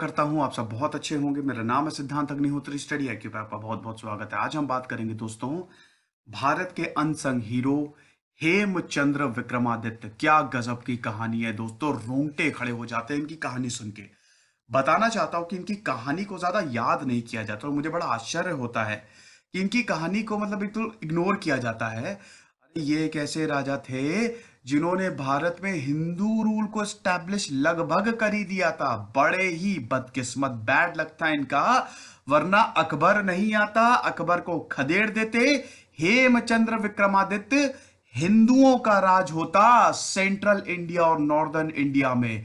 करता हूं आप सब बहुत अच्छे होंगे मेरा नाम है सिद्धांत अग्निहोत्री स्टडी आई पे आपका बहुत बहुत स्वागत है आज हम बात करेंगे दोस्तों भारत के अनसंग हीरो हेमचंद्र विक्रमादित्य क्या गजब की कहानी है दोस्तों रोंगटे खड़े हो जाते हैं इनकी कहानी सुन के बताना चाहता हूं कि इनकी कहानी को ज्यादा याद नहीं किया जाता और मुझे बड़ा आश्चर्य होता है कि इनकी कहानी को मतलब बिल्कुल इग्नोर किया जाता है ये कैसे राजा थे जिन्होंने भारत में हिंदू रूल को स्टैब्लिश लगभग कर ही दिया था बड़े ही बदकिस्मत बैड लगता है इनका वरना अकबर नहीं आता अकबर को खदेड़ देते हेमचंद्र विक्रमादित्य हिंदुओं का राज होता सेंट्रल इंडिया और नॉर्दर्न इंडिया में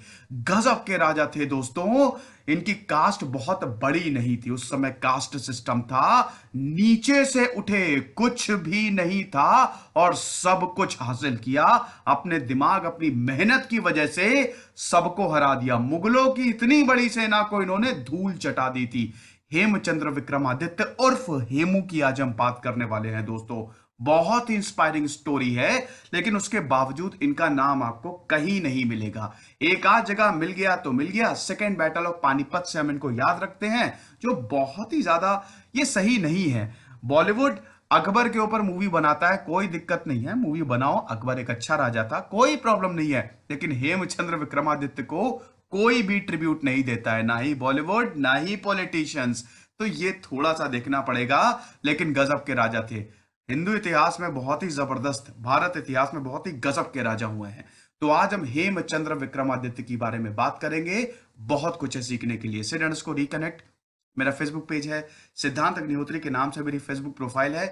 गजब के राजा थे दोस्तों इनकी कास्ट बहुत बड़ी नहीं थी उस समय कास्ट सिस्टम था नीचे से उठे कुछ भी नहीं था और सब कुछ हासिल किया अपने दिमाग अपनी मेहनत की वजह से सबको हरा दिया मुगलों की इतनी बड़ी सेना को इन्होंने धूल चटा दी थी हेमचंद्र विक्रमादित्य उर्फ हेमू की आज हम बात करने वाले हैं दोस्तों बहुत ही इंस्पायरिंग स्टोरी है लेकिन उसके बावजूद इनका नाम आपको कहीं नहीं मिलेगा एक आध जगह मिल गया तो मिल गया सेकेंड बैटल ऑफ पानीपत से हम इनको याद रखते हैं जो बहुत ही ज्यादा ये सही नहीं है बॉलीवुड अकबर के ऊपर मूवी बनाता है कोई दिक्कत नहीं है मूवी बनाओ अकबर एक अच्छा राजा था कोई प्रॉब्लम नहीं है लेकिन हेमचंद्र विक्रमादित्य को कोई भी ट्रिब्यूट नहीं देता है ना ही बॉलीवुड ना ही पॉलिटिशियंस तो ये थोड़ा सा देखना पड़ेगा लेकिन गजब के राजा थे हिंदू इतिहास में बहुत ही जबरदस्त भारत इतिहास में बहुत ही गजब के राजा हुए हैं तो आज हम हेमचंद्र विक्रमादित्य के बारे में बात करेंगे बहुत कुछ है सीखने के लिए सिड को रिकनेक्ट मेरा फेसबुक पेज है सिद्धांत अग्निहोत्री के नाम से मेरी फेसबुक प्रोफाइल है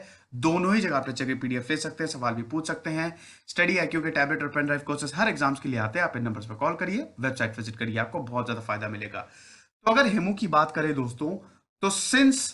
दोनों ही जगह पर चेक पीडीएफ ले सकते हैं सवाल भी पूछ सकते हैं स्टडी आईक्यू के टैबलेट और पेन ड्राइव कोर्सेस हर एग्जाम्स के लिए आते हैं आप इन नंबर्स पर कॉल करिए वेबसाइट विजिट करिए आपको बहुत ज्यादा फायदा मिलेगा तो अगर हेमू की बात करें दोस्तों तो सिंस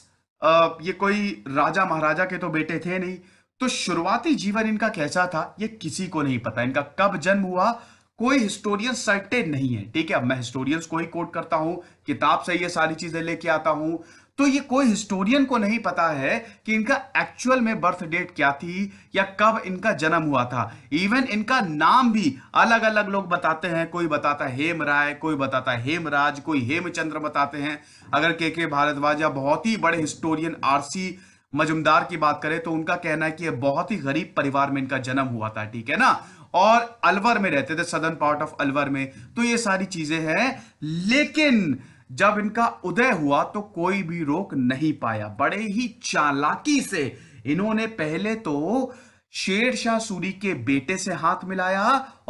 ये कोई राजा महाराजा के तो बेटे थे नहीं तो शुरुआती जीवन इनका कैसा था ये किसी को नहीं पता इनका कब जन्म हुआ कोई हिस्टोरियन सर्टेन नहीं है ठीक है अब मैं हिस्टोरियंस को ही कोट करता हूं किताब से ये सारी चीजें लेके आता हूं तो ये कोई हिस्टोरियन को नहीं पता है कि इनका एक्चुअल में बर्थ डेट क्या थी या कब इनका जन्म हुआ था इवन इनका नाम भी अलग अलग लोग बताते हैं कोई बताता हेम राय कोई बताता हेमराज कोई हेमचंद्र बताते हैं अगर के के भारद्वाज या बहुत ही बड़े हिस्टोरियन आरसी मजुमदार की बात करें तो उनका कहना है कि बहुत ही गरीब परिवार में इनका जन्म हुआ था ठीक है ना और अलवर में रहते थे सदर्न पार्ट ऑफ अलवर में तो ये सारी चीजें हैं लेकिन जब इनका उदय हुआ तो कोई भी रोक नहीं पाया बड़े ही चालाकी से इन्होंने पहले तो शेर शाह सूरी के बेटे से हाथ मिलाया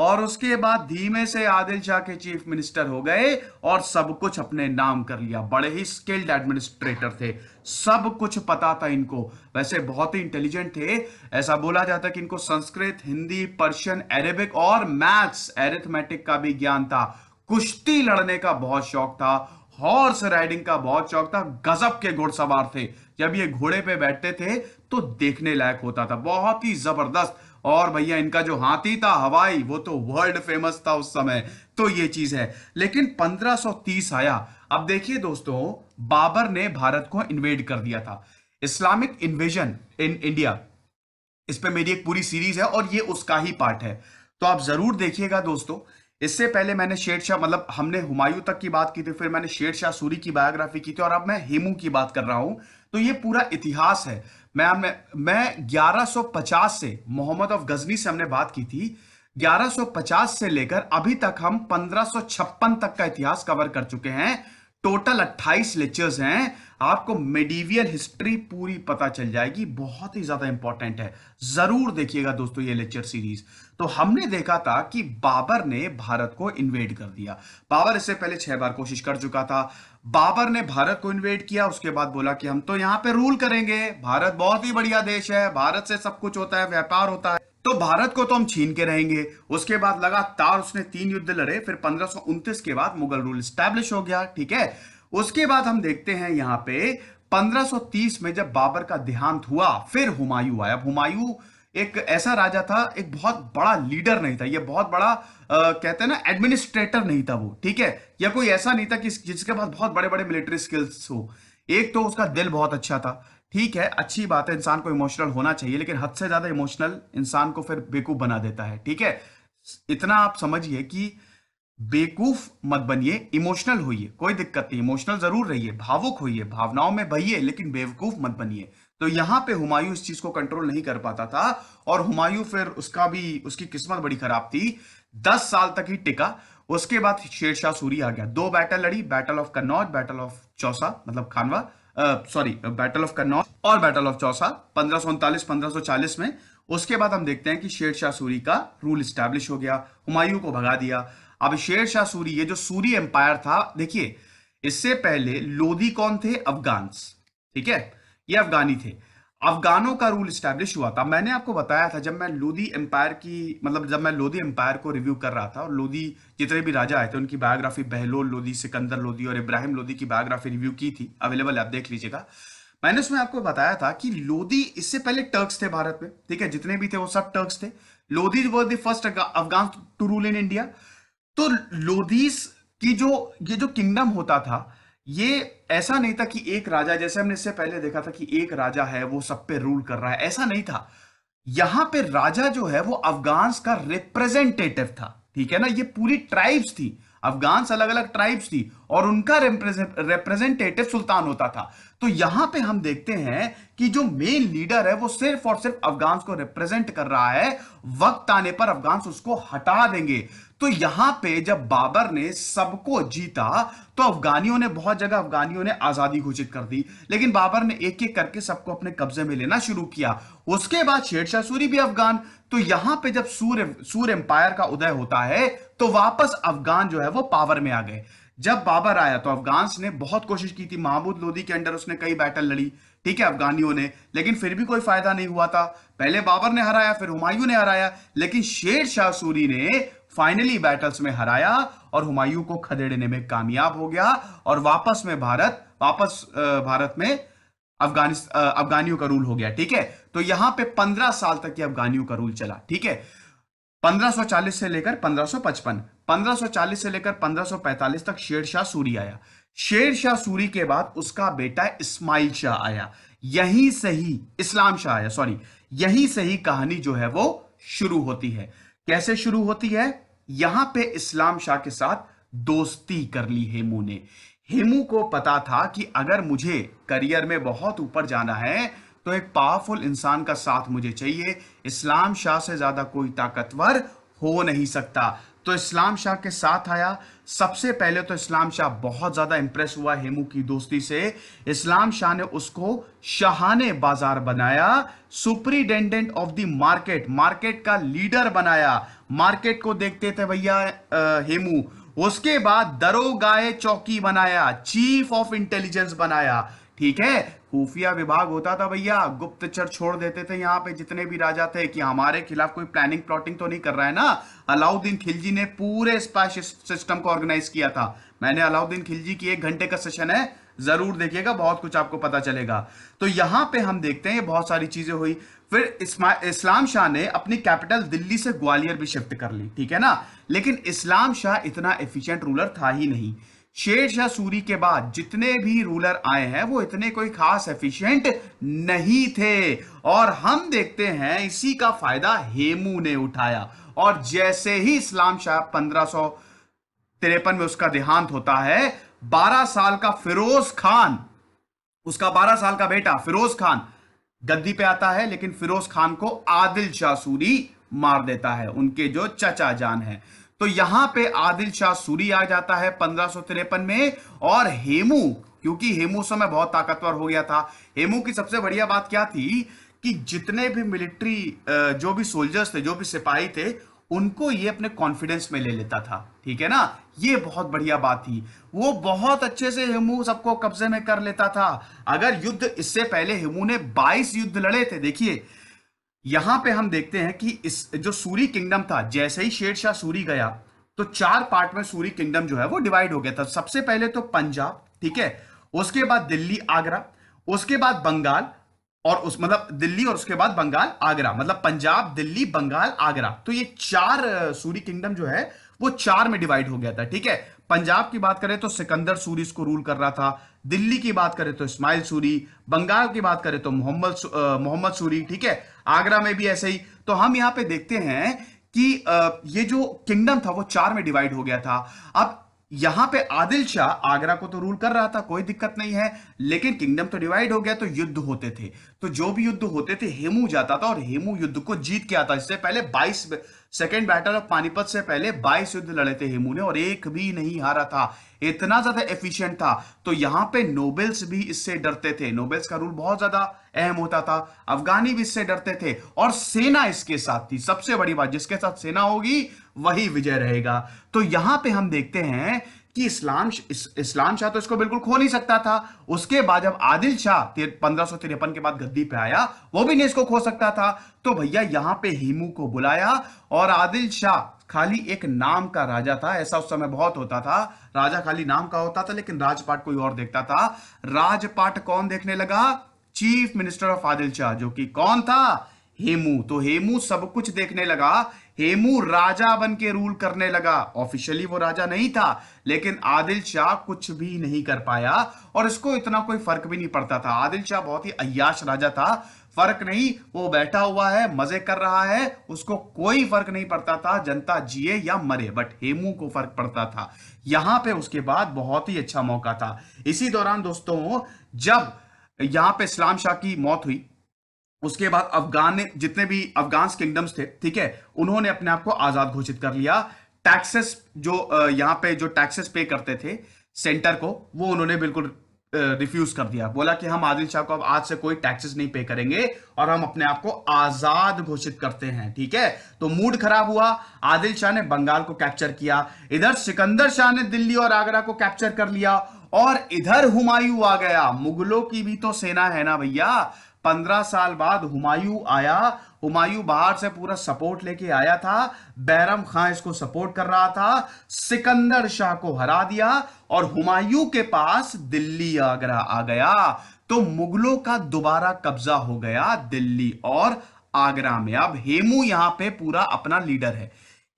और उसके बाद धीमे से आदिल शाह के चीफ मिनिस्टर हो गए और सब कुछ अपने नाम कर लिया बड़े ही स्किल्ड एडमिनिस्ट्रेटर थे सब कुछ पता था इनको वैसे बहुत ही इंटेलिजेंट थे ऐसा बोला जाता कि इनको संस्कृत हिंदी पर्शियन अरेबिक और मैथ्स एरिथमेटिक का भी ज्ञान था कुश्ती लड़ने का बहुत शौक था हॉर्स राइडिंग का बहुत शौक था गजब के घोड़सवार थे जब ये घोड़े पे बैठते थे तो देखने लायक होता था बहुत ही जबरदस्त और भैया इनका जो हाथी था हवाई वो तो वर्ल्ड फेमस था उस समय तो ये चीज है लेकिन 1530 आया अब देखिए दोस्तों बाबर ने भारत को इन्वेड कर दिया था इस्लामिक इन्वेजन इन इंडिया इस पर मेरी एक पूरी सीरीज है और ये उसका ही पार्ट है तो आप जरूर देखिएगा दोस्तों इससे पहले मैंने शेर शाह मतलब हमने हुमायूं तक की बात की थी फिर मैंने शेर शाह सूरी की बायोग्राफी की थी और अब मैं हेमू की बात कर रहा हूं तो ये पूरा इतिहास है मैं मैं, मैं 1150 से मोहम्मद ऑफ गजनी से हमने बात की थी 1150 से लेकर अभी तक हम 1556 तक का इतिहास कवर कर चुके हैं टोटल 28 लेक्चर्स हैं आपको मेडिवियल हिस्ट्री पूरी पता चल जाएगी बहुत ही ज्यादा इंपॉर्टेंट है जरूर देखिएगा दोस्तों ये लेक्चर सीरीज तो हमने देखा था कि बाबर ने भारत को इन्वेड कर दिया बाबर इससे पहले छह बार कोशिश कर चुका था बाबर ने भारत को इन्वेड किया उसके बाद बोला कि हम तो यहां पे रूल करेंगे भारत बहुत ही बढ़िया देश है भारत से सब कुछ होता है व्यापार होता है तो भारत को तो हम छीन के रहेंगे उसके बाद लगातार उसने तीन युद्ध लड़े फिर पंद्रह के बाद मुगल रूल स्टैब्लिश हो गया ठीक है उसके बाद हम देखते हैं यहां पे 1530 में जब बाबर का देहांत हुआ फिर हुमायूं आया हुमायूं एक ऐसा राजा था एक बहुत बड़ा लीडर नहीं था ये बहुत बड़ा आ, कहते हैं ना एडमिनिस्ट्रेटर नहीं था वो ठीक है या कोई ऐसा नहीं था कि जिसके पास बहुत बड़े बड़े मिलिट्री स्किल्स हो एक तो उसका दिल बहुत अच्छा था ठीक है अच्छी बात है इंसान को इमोशनल होना चाहिए लेकिन हद से ज्यादा इमोशनल इंसान को फिर बेकूफ बना देता है ठीक है इतना आप समझिए कि बेवकूफ मत बनिए इमोशनल होइए कोई दिक्कत नहीं इमोशनल जरूर रहिए भावुक होइए भावनाओं में बहिए लेकिन बेवकूफ मत बनिए तो यहां पे हुमायूं इस चीज को कंट्रोल नहीं कर पाता था और हुमायूं फिर उसका भी उसकी किस्मत बड़ी खराब थी दस साल तक ही टिका उसके बाद शेरशाह सूरी आ गया दो बैटल लड़ी battle of Kannauj battle of Chausa मतलब Khanwa sorry battle of Kannauj और बैटल ऑफ चौसा पंद्रह सो उनतालीस पंद्रह में उसके बाद हम देखते हैं कि शेर शाह सूरी का रूल स्टैब्लिश हो गया हुमायूं को भगा दिया अब शेर शाह सूरी ये जो सूरी एम्पायर था देखिए इससे पहले लोधी कौन थे अफगान ठीक है ये अफगानी थे अफगानों का रूल स्टैब्लिश हुआ था मैंने आपको बताया था जब मैं लोधी एम्पायर की मतलब जब मैं लोधी एम्पायर को रिव्यू कर रहा था और लोधी जितने भी राजा आए थे उनकी बायोग्राफी बहलोल लोधी सिकंदर लोधी और इब्राहिम लोधी की बायोग्राफी रिव्यू की थी अवेलेबल आप देख लीजिएगा मैंने उसमें आपको बताया था कि लोधी इससे पहले टर्क्स थे भारत में ठीक है जितने भी थे वो सब टर्क्स थे लोधी वो the first Afghan to rule in India तो लोधीस की जो ये जो किंगडम होता था ये ऐसा नहीं था कि एक राजा जैसे हमने इससे पहले देखा था कि एक राजा है वो सब पे रूल कर रहा है ऐसा नहीं था यहां पे राजा जो है वो अफगान्स का रिप्रेजेंटेटिव था ठीक है ना ये पूरी ट्राइब्स थी अफगान्स अलग अलग ट्राइब्स थी और उनका रिप्रेजेंटेटिव सुल्तान होता था तो यहां पे हम देखते हैं कि जो मेन लीडर है वो सिर्फ और सिर्फ अफगान्स को रिप्रेजेंट कर रहा है वक्त आने पर अफगान्स उसको हटा देंगे तो यहां पे जब बाबर ने सबको जीता तो अफगानियों ने बहुत जगह अफगानियों ने आजादी घोषित कर दी लेकिन बाबर ने एक एक करके सबको अपने कब्जे में लेना शुरू किया उसके बाद शेरशाह सूरी भी अफगान तो यहां पे जब सूर सूर एम्पायर का उदय होता है तो वापस अफगान जो है वो पावर में आ गए जब बाबर आया तो अफगान ने बहुत कोशिश की थी महमूद लोधी के अंडर उसने कई बैटल लड़ी ठीक है अफगानियों ने लेकिन फिर भी कोई फायदा नहीं हुआ था पहले बाबर ने हराया फिर हुमायूं ने हराया लेकिन शेर शाह सूरी ने फाइनली बैटल्स में हराया और हुमायूं को खदेड़ने में कामयाब हो गया और वापस में भारत वापस भारत में अफगानिस्तान अफगानियों का रूल हो गया ठीक है तो यहां पे 15 साल तक ये अफगानियों का रूल चला ठीक है 1540 से लेकर 1555 1540 से लेकर 1545 तक शेर शाह सूरी आया शेर शाह सूरी के बाद उसका बेटा इस्माइल शाह आया यही सही इस्लाम शाह आया सॉरी यही सही कहानी जो है वो शुरू होती है कैसे शुरू होती है यहां पे इस्लाम शाह के साथ दोस्ती कर ली हेमू ने हेमू को पता था कि अगर मुझे करियर में बहुत ऊपर जाना है तो एक पावरफुल इंसान का साथ मुझे चाहिए इस्लाम शाह से ज़्यादा कोई ताकतवर हो नहीं सकता तो इस्लाम शाह के साथ आया सबसे पहले तो इस्लाम शाह बहुत ज़्यादा इंप्रेस हुआ हेमू की दोस्ती से इस्लाम शाह ने उसको शाहाने बाजार बनाया superintendent of the market market का लीडर बनाया मार्केट को देखते थे भैया हेमू उसके बाद दरोगाए चौकी बनाया चीफ ऑफ इंटेलिजेंस बनाया ठीक है खुफिया विभाग होता था भैया गुप्तचर छोड़ देते थे यहाँ पे जितने भी राजा थे कि हमारे खिलाफ कोई प्लानिंग प्लॉटिंग तो नहीं कर रहा है ना अलाउद्दीन खिलजी ने पूरे स्पाई सिस्टम को ऑर्गेनाइज किया था मैंने अलाउद्दीन खिलजी की एक घंटे का सेशन है जरूर देखिएगा बहुत कुछ आपको पता चलेगा तो यहां पे हम देखते हैं बहुत सारी चीजें हुई फिर इस्लाम शाह ने अपनी कैपिटल दिल्ली से ग्वालियर भी शिफ्ट कर ली ठीक है ना लेकिन इस्लाम शाह इतना एफिशिएंट रूलर था ही नहीं शेर शाह सूरी के बाद जितने भी रूलर आए हैं वो इतने कोई खास एफिशिएंट नहीं थे और हम देखते हैं इसी का फायदा हेमू ने उठाया और जैसे ही इस्लाम शाह पंद्रह तिरपन में उसका देहांत होता है बारह साल का फिरोज खान उसका बारह साल का बेटा फिरोज खान गद्दी पे आता है लेकिन फिरोज खान को आदिल शाह सूरी मार देता है उनके जो चचा जान है तो यहां पे आदिल शाह सूरी आ जाता है पंद्रह में और हेमू क्योंकि हेमू समय बहुत ताकतवर हो गया था हेमू की सबसे बढ़िया बात क्या थी कि जितने भी मिलिट्री जो भी सोल्जर्स थे जो भी सिपाही थे उनको ये अपने कॉन्फिडेंस में ले लेता था ठीक है ना ये बहुत बढ़िया बात थी वो बहुत अच्छे से हिमू सबको कब्जे में कर लेता था अगर युद्ध इससे पहले हिमू ने 22 युद्ध लड़े थे देखिए यहां पे हम देखते हैं कि इस जो सूरी किंगडम था जैसे ही शेरशाह सूरी गया तो चार पार्ट में सूरी किंगडम जो है वो डिवाइड हो गया था सबसे पहले तो पंजाब ठीक है उसके बाद दिल्ली आगरा उसके बाद बंगाल और उस मतलब दिल्ली और उसके बाद बंगाल आगरा मतलब पंजाब दिल्ली बंगाल आगरा तो ये चार सूरी किंगडम जो है वो चार में डिवाइड हो गया था ठीक है पंजाब की बात करें तो सिकंदर सूरी इसको रूल कर रहा था दिल्ली की बात करें तो इस्माइल सूरी बंगाल की बात करें तो मोहम्मद मोहम्मद सूरी ठीक है आगरा में भी ऐसे ही तो हम यहां पे देखते हैं कि ये जो किंगडम था वो चार में डिवाइड हो गया था अब यहां पे आदिल शाह आगरा को तो रूल कर रहा था कोई दिक्कत नहीं है लेकिन किंगडम तो डिवाइड हो गया तो युद्ध होते थे तो जो भी युद्ध होते थे हेमू जाता था और हेमू युद्ध को जीत के आता इससे पहले 22 सेकेंड बैटल ऑफ पानीपत से पहले 22 युद्ध लड़े थे हेमू ने और एक भी नहीं हारा था इतना ज्यादा एफिशियंट था तो यहां पर नोबेल्स भी इससे डरते थे नोबेल्स का रूल बहुत ज्यादा अहम होता था अफगानी भी इससे डरते थे और सेना इसके साथ थी सबसे बड़ी बात जिसके साथ सेना होगी वही विजय रहेगा तो यहां पे हम देखते हैं कि इस्लाम इस, इस्लाम शाह तो इसको बिल्कुल खो नहीं सकता था उसके बाद जब आदिल शाह पंद्रह सौ तिरपन के बाद गद्दी पे आया वो भी नहीं इसको खो सकता था तो भैया यहां पे हिमू को बुलाया और आदिल शाह खाली एक नाम का राजा था ऐसा उस समय बहुत होता था राजा खाली नाम का होता था लेकिन राजपाट कोई और देखता था राजपाट कौन देखने लगा chief minister of Adil Shah जो कि कौन था हेमू तो हेमू सब कुछ देखने लगा हेमू राजा बन के रूल करने लगा ऑफिशियली वो राजा नहीं था लेकिन आदिल शाह कुछ भी नहीं कर पाया और इसको इतना कोई फर्क भी नहीं पड़ता था आदिल शाह बहुत ही अयाश राजा था फर्क नहीं वो बैठा हुआ है मजे कर रहा है उसको कोई फर्क नहीं पड़ता था जनता जिए या मरे बट हेमू को फर्क पड़ता था यहां पे उसके बाद बहुत ही अच्छा मौका था इसी दौरान दोस्तों जब यहां पे इस्लाम शाह की मौत हुई उसके बाद अफगान ने जितने भी अफगान किंगडम्स थे ठीक है उन्होंने अपने आप को आजाद घोषित कर लिया टैक्सेस जो यहाँ पे जो टैक्सेस पे करते थे सेंटर को वो उन्होंने बिल्कुल रिफ्यूज कर दिया बोला कि हम आदिल शाह को अब आज से कोई टैक्सेस नहीं पे करेंगे और हम अपने आप को आजाद घोषित करते हैं ठीक है तो मूड खराब हुआ आदिल शाह ने बंगाल को कैप्चर किया इधर सिकंदर शाह ने दिल्ली और आगरा को कैप्चर कर लिया और इधर हुमायूं आ गया मुगलों की भी तो सेना है ना भैया पंद्रह साल बाद हुमायूं आया हुमायूं बाहर से पूरा सपोर्ट लेके आया था बैरम खां इसको सपोर्ट कर रहा था सिकंदर शाह को हरा दिया और हुमायूं के पास दिल्ली आगरा आ गया तो मुगलों का दोबारा कब्जा हो गया दिल्ली और आगरा में अब हेमू यहां पे पूरा अपना लीडर है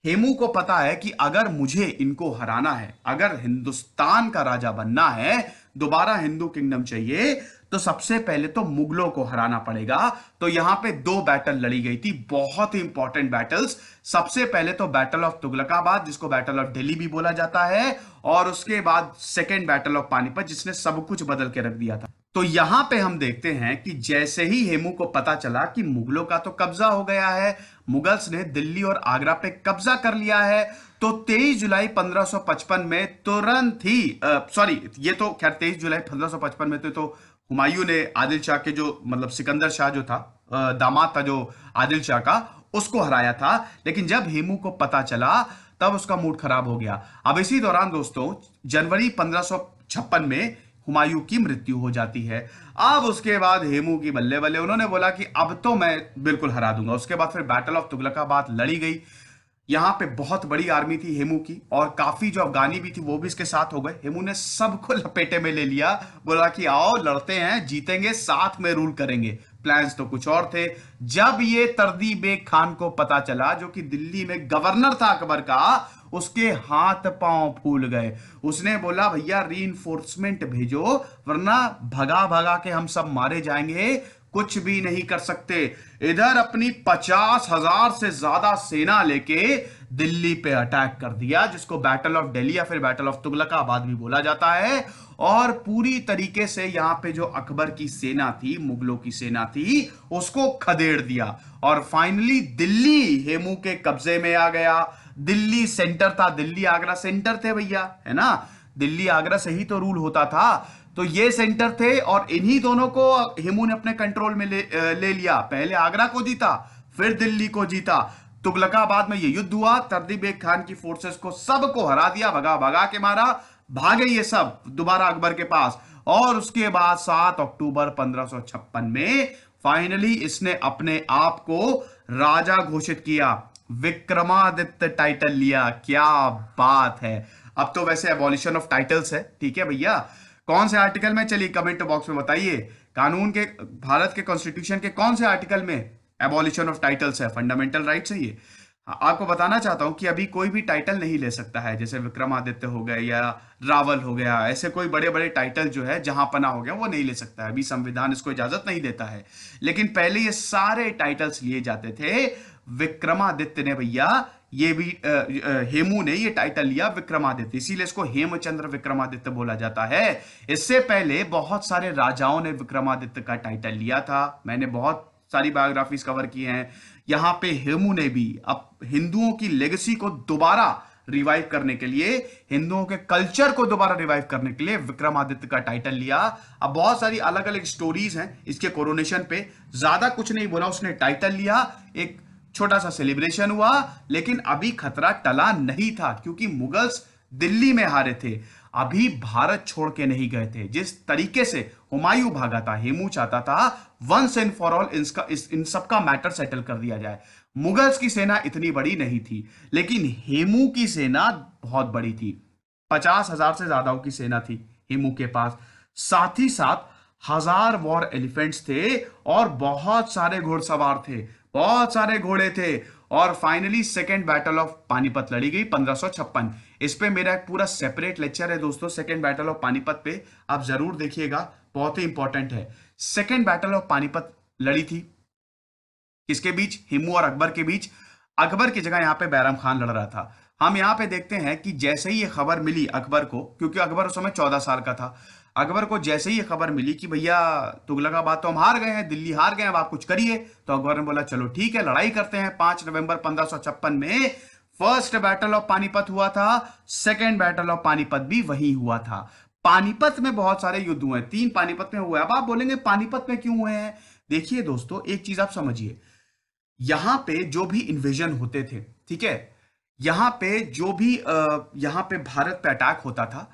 हेमू को पता है कि अगर मुझे इनको हराना है अगर हिंदुस्तान का राजा बनना है दोबारा हिंदू किंगडम चाहिए तो सबसे पहले तो मुगलों को हराना पड़ेगा तो यहां पे दो बैटल लड़ी गई थी बहुत ही इंपॉर्टेंट बैटल्स सबसे पहले तो बैटल ऑफ तुगलकाबाद जिसको बैटल ऑफ दिल्ली भी बोला जाता है और उसके बाद सेकेंड बैटल ऑफ पानीपत जिसने सब कुछ बदल के रख दिया था तो यहां पे हम देखते हैं कि जैसे ही हेमू को पता चला कि मुगलों का तो कब्जा हो गया है मुगल्स ने दिल्ली और आगरा पे कब्जा कर लिया है तो 23 जुलाई 1555 में तुरंत ही सॉरी ये तो खैर 23 जुलाई 1555 में तो, तो हुमायूं ने आदिल शाह के जो मतलब सिकंदर शाह जो था दामाद था जो आदिल शाह का उसको हराया था लेकिन जब हेमू को पता चला तब उसका मूड खराब हो गया अब इसी दौरान दोस्तों जनवरी पंद्रह में हुमायूं की मृत्यु हो जाती है अब उसके बाद हेमू की बल्ले बल्ले उन्होंने बोला कि अब तो मैं बिल्कुल हरा दूंगा उसके बाद फिर बैटल ऑफ तुगलकाबाद लड़ी गई यहाँ पे बहुत बड़ी आर्मी थी हेमू की और काफी जो अफगानी भी थी वो भी इसके साथ हो गए हेमू ने सबको लपेटे में ले लिया बोला कि आओ लड़ते हैं जीतेंगे साथ में रूल करेंगे प्लान्स तो कुछ और थे जब ये तरदी बेग खान को पता चला जो कि दिल्ली में गवर्नर था अकबर का उसके हाथ पांव फूल गए उसने बोला भैया री भेजो वरना भगा भगा के हम सब मारे जाएंगे कुछ भी नहीं कर सकते इधर अपनी पचास हजार से ज्यादा सेना लेके दिल्ली पे अटैक कर दिया जिसको बैटल ऑफ दिल्ली या फिर बैटल ऑफ तुगलकाबाद भी बोला जाता है और पूरी तरीके से यहां पे जो अकबर की सेना थी मुगलों की सेना थी उसको खदेड़ दिया और फाइनली दिल्ली हेमू के कब्जे में आ गया दिल्ली सेंटर था दिल्ली आगरा सेंटर थे भैया है ना दिल्ली आगरा से ही तो रूल होता था तो ये सेंटर थे और इन्हीं दोनों को हिमू ने अपने कंट्रोल में ले, ले लिया पहले आगरा को जीता फिर दिल्ली को जीता तुगलकाबाद में ये युद्ध हुआ तरदीब बेग खान की फोर्सेस को सबको हरा दिया भगा भगा के मारा भागे ये सब दोबारा अकबर के पास और उसके बाद सात अक्टूबर 1556 में फाइनली इसने अपने आप को राजा घोषित किया विक्रमादित्य टाइटल लिया क्या बात है अब तो वैसे एबॉलिशन ऑफ टाइटल्स है ठीक है भैया कौन से आर्टिकल में चलिए कमेंट बॉक्स में बताइए कानून के भारत के कॉन्स्टिट्यूशन के कौन से आर्टिकल में एबॉलिशन ऑफ टाइटल्स है फंडामेंटल राइट्स है ये हाँ, आपको बताना चाहता हूं कि अभी कोई भी टाइटल नहीं ले सकता है जैसे विक्रमादित्य हो गए या रावल हो गया ऐसे कोई बड़े बड़े टाइटल जो है जहां पना हो गया वो नहीं ले सकता है अभी संविधान इसको इजाजत नहीं देता है लेकिन पहले ये सारे टाइटल्स लिए जाते थे विक्रमादित्य ने भैया ये भी हेमू ने ये टाइटल लिया विक्रमादित्य इसीलिए इसको हेमचंद्र विक्रमादित्य बोला जाता है इससे पहले बहुत सारे राजाओं ने विक्रमादित्य का टाइटल लिया था मैंने बहुत सारी बायोग्राफीज कवर की हैं यहां पे हेमू ने भी अब हिंदुओं की लेगेसी को दोबारा रिवाइव करने के लिए हिंदुओं के कल्चर को दोबारा रिवाइव करने के लिए विक्रमादित्य का टाइटल लिया अब बहुत सारी अलग अलग स्टोरीज हैं इसके कोरोनेशन पे ज्यादा कुछ नहीं बोला उसने टाइटल लिया एक छोटा सा सेलिब्रेशन हुआ लेकिन अभी खतरा टला नहीं था क्योंकि मुगल्स दिल्ली में हारे थे अभी भारत छोड़ के नहीं गए थे जिस तरीके से हुमायूं भागा था हेमू चाहता था वंस एंड फॉर ऑल इन सबका मैटर सेटल कर दिया जाए मुगल्स की सेना इतनी बड़ी नहीं थी लेकिन हेमू की सेना बहुत बड़ी थी पचास हजार से ज्यादा की सेना थी हेमू के पास साथ ही साथ हजार वॉर एलिफेंट्स थे और बहुत सारे घोड़सवार थे बहुत सारे घोड़े थे और finally second battle of Panipat लड़ी गई पंद्रह इस पे मेरा एक पूरा सेपरेट लेक्चर है दोस्तों सेकेंड बैटल ऑफ पानीपत पे आप जरूर देखिएगा बहुत ही इंपॉर्टेंट है सेकेंड बैटल ऑफ पानीपत लड़ी थी किसके बीच हिमू और अकबर के बीच अकबर की जगह यहाँ पे बैरम खान लड़ रहा था हम यहाँ पे देखते हैं कि जैसे ही ये खबर मिली अकबर को क्योंकि अकबर उस समय चौदह साल का था अकबर को जैसे ही खबर मिली कि भैया तुगलकाबाद तो हम हार गए हैं दिल्ली हार गए अब आप कुछ करिए तो अकबर ने बोला चलो ठीक है लड़ाई करते हैं पांच नवंबर पंद्रह में फर्स्ट बैटल ऑफ पानीपत हुआ था सेकेंड बैटल ऑफ पानीपत भी वही हुआ था पानीपत में बहुत सारे युद्ध हुए तीन पानीपत में हुए अब आप बोलेंगे पानीपत में क्यों हुए हैं देखिए दोस्तों एक चीज आप समझिए यहां पे जो भी इन्वेजन होते थे ठीक है यहां पे जो भी यहां पे भारत पे अटैक होता था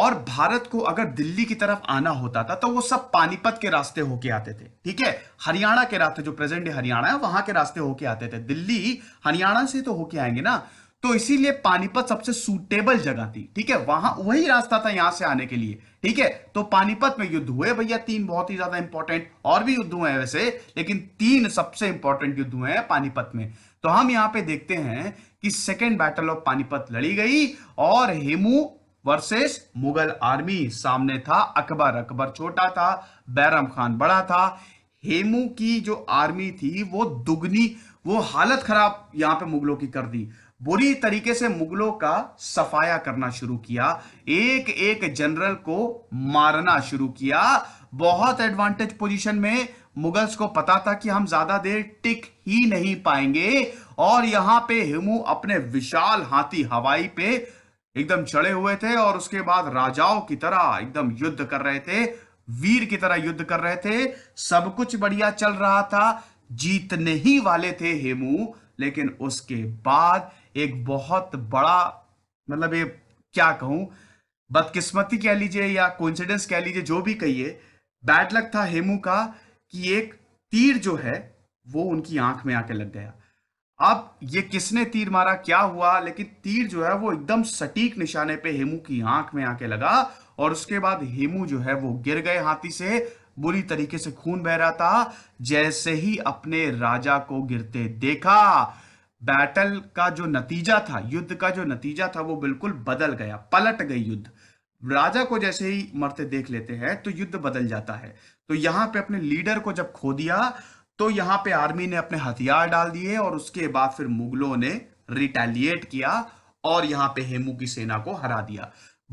और भारत को अगर दिल्ली की तरफ आना होता था तो वो सब पानीपत के रास्ते होके आते थे ठीक है हरियाणा के रास्ते जो प्रेजेंट हरियाणा है वहां के रास्ते होके आते थे दिल्ली हरियाणा से तो होके आएंगे ना तो इसीलिए पानीपत सबसे सूटेबल जगह थी ठीक है वहां वही रास्ता था यहां से आने के लिए ठीक है तो पानीपत में युद्ध हुए भैया तीन बहुत ही ज्यादा इंपॉर्टेंट और भी युद्ध हुए हैं वैसे लेकिन तीन सबसे इंपॉर्टेंट युद्ध हुए हैं पानीपत में तो हम यहां पे देखते हैं कि सेकेंड बैटल ऑफ पानीपत लड़ी गई और हेमू वर्सेस मुगल आर्मी सामने था अकबर अकबर छोटा था बैरम खान बड़ा था हेमू की जो आर्मी थी वो दुगनी वो हालत खराब यहां पे मुगलों की कर दी बुरी तरीके से मुगलों का सफाया करना शुरू किया एक एक जनरल को मारना शुरू किया बहुत एडवांटेज पोजीशन में मुगल्स को पता था कि हम ज्यादा देर टिक ही नहीं पाएंगे और यहां पे हेमू अपने विशाल हाथी हवाई पे एकदम चढ़े हुए थे और उसके बाद राजाओं की तरह एकदम युद्ध कर रहे थे वीर की तरह युद्ध कर रहे थे सब कुछ बढ़िया चल रहा था जीतने ही वाले थे हेमू लेकिन उसके बाद एक बहुत बड़ा मतलब ये क्या कहूं बदकिस्मती कह लीजिए या कोइंसिडेंस कह लीजिए जो भी कहिए बैड लक था हेमू का कि एक तीर जो है वो उनकी आंख में आके लग गया अब ये किसने तीर मारा क्या हुआ लेकिन तीर जो है वो एकदम सटीक निशाने पे हेमू की आंख में आके लगा और उसके बाद हेमू जो है वो गिर गए हाथी से बुरी तरीके से खून बह रहा था जैसे ही अपने राजा को गिरते देखा बैटल का जो नतीजा था युद्ध का जो नतीजा था वो बिल्कुल बदल गया पलट गई युद्ध राजा को जैसे ही मरते देख लेते हैं तो युद्ध बदल जाता है तो यहां पे अपने लीडर को जब खो दिया तो यहां पे आर्मी ने अपने हथियार डाल दिए और उसके बाद फिर मुगलों ने रिटेलिएट किया और यहां पे हेमू की सेना को हरा दिया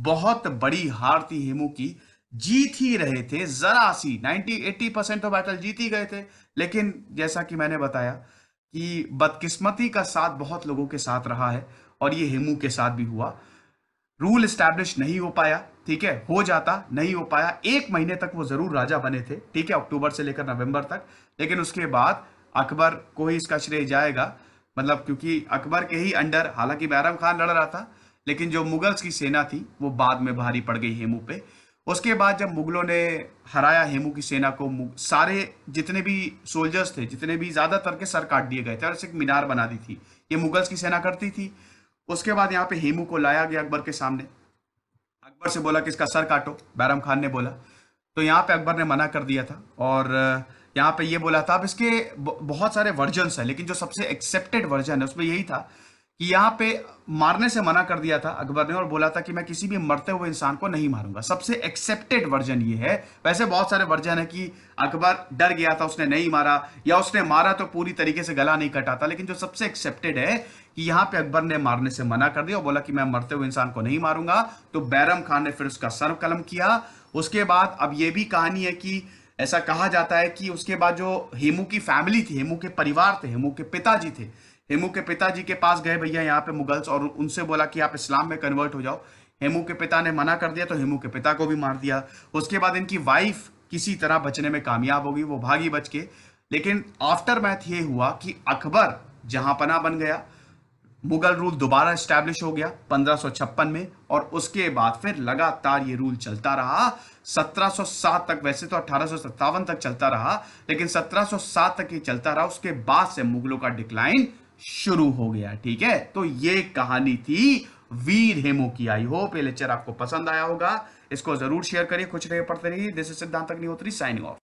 बहुत बड़ी हार थी हेमू की जीत ही रहे थे जरा सी 90-80 परसेंट तो बैटल जीत ही गए थे लेकिन जैसा कि मैंने बताया कि बदकिस्मती का साथ बहुत लोगों के साथ रहा है और ये हेमू के साथ भी हुआ रूल स्टैब्लिश नहीं हो पाया ठीक है हो जाता नहीं हो पाया एक महीने तक वो जरूर राजा बने थे ठीक है अक्टूबर से लेकर नवंबर तक लेकिन उसके बाद अकबर को ही इसका श्रेय जाएगा मतलब क्योंकि अकबर के ही अंडर हालांकि बैरम खान लड़ रहा था लेकिन जो मुगल्स की सेना थी वो बाद में भारी पड़ गई हेमू पे उसके बाद जब मुगलों ने हराया हेमू की सेना को सारे जितने भी सोल्जर्स थे जितने भी ज़्यादातर के सर काट दिए गए थे और एक मीनार बना दी थी ये मुगल्स की सेना करती थी उसके बाद यहाँ पे हेमू को लाया गया अकबर के सामने अकबर से बोला कि इसका सर काटो बैरम खान ने बोला तो यहाँ पे अकबर ने मना कर दिया था और यहाँ पे ये बोला था अब इसके बहुत सारे वर्जन्स हैं लेकिन जो सबसे एक्सेप्टेड वर्जन है उसमें यही था कि यहां पे मारने से मना कर दिया था अकबर ने और बोला था कि मैं किसी भी मरते हुए इंसान को नहीं मारूंगा सबसे एक्सेप्टेड वर्जन ये है वैसे बहुत सारे वर्जन है कि अकबर डर गया था उसने नहीं मारा या उसने मारा तो पूरी तरीके से गला नहीं कटा था लेकिन जो सबसे एक्सेप्टेड है कि यहां पे अकबर ने मारने से मना कर दिया और बोला कि मैं मरते हुए इंसान को नहीं मारूंगा तो बैरम खान ने फिर उसका सर्व कलम किया उसके बाद अब ये भी कहानी है कि ऐसा कहा जाता है कि उसके बाद जो हेमू की फैमिली थी हेमू के परिवार थे हेमू के पिताजी थे हेमू के पिताजी के पास गए भैया यहाँ पे मुगल्स और उनसे बोला कि आप इस्लाम में कन्वर्ट हो जाओ हेमू के पिता ने मना कर दिया तो हेमू के पिता को भी मार दिया उसके बाद इनकी वाइफ किसी तरह बचने में कामयाब होगी वो भागी बच के लेकिन आफ्टर मैथ ये हुआ कि अकबर जहां पना बन गया मुगल रूल दोबारा स्टैब्लिश हो गया पंद्रह में और उसके बाद फिर लगातार ये रूल चलता रहा 1707 तक वैसे तो अठारह तक चलता रहा लेकिन 1707 तक ये चलता रहा उसके बाद से मुगलों का डिक्लाइन शुरू हो गया ठीक है तो ये कहानी थी वीर हेमो की आई होप ये लेक्चर आपको पसंद आया होगा इसको जरूर शेयर करिए कुछ नहीं पढ़ते रहिए दिस इज सिद्धांत अग्निहोत्री साइनिंग ऑफ